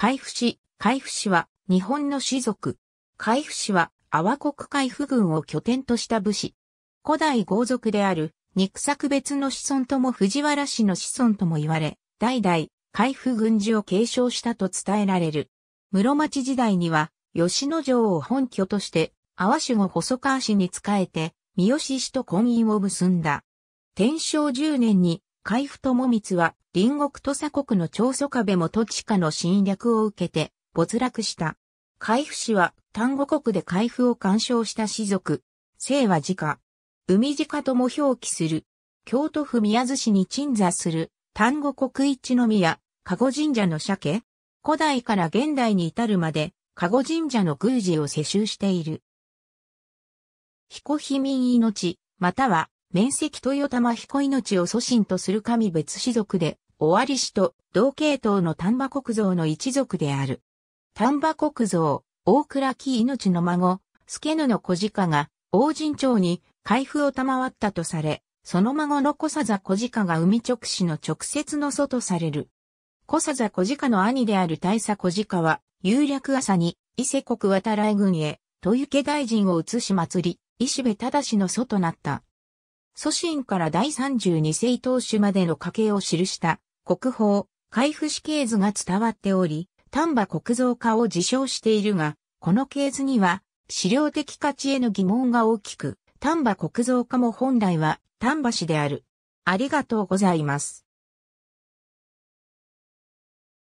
海部氏、海部氏は日本の氏族。海部氏は阿波国海部軍を拠点とした武士。古代豪族である肉作別の子孫とも藤原氏の子孫とも言われ、代々海部軍事を継承したと伝えられる。室町時代には吉野城を本拠として阿波守護細川氏に仕えて三好氏と婚姻を結んだ。天正10年に海部友光は隣国土佐国の長祖壁も土地下の侵略を受けて没落した。海府氏は丹後国で海部を干渉した士族。姓は自家。海自家とも表記する。京都府宮津市に鎮座する丹後国一宮、加護神社の鮭。古代から現代に至るまで、加護神社の宮司を世襲している。彦姫民命、または面積豊玉彦命を祖神とする神別士族で、尾張氏と同系統の丹波国蔵の一族である。丹波国蔵、大倉木命の孫、助の小鹿が、王神町に開封を賜ったとされ、その孫の小佐座小鹿が海直氏の直接の祖とされる。小佐座小鹿の兄である大佐小鹿は、有略朝に、伊勢国渡来軍へ、豊池大臣を移し祭り、石部忠の祖となった。祖神から第32世当主までの家系を記した国宝、海部史系図が伝わっており、丹波国造化を自称しているが、この系図には、資料的価値への疑問が大きく、丹波国造化も本来は丹波市である。ありがとうございます。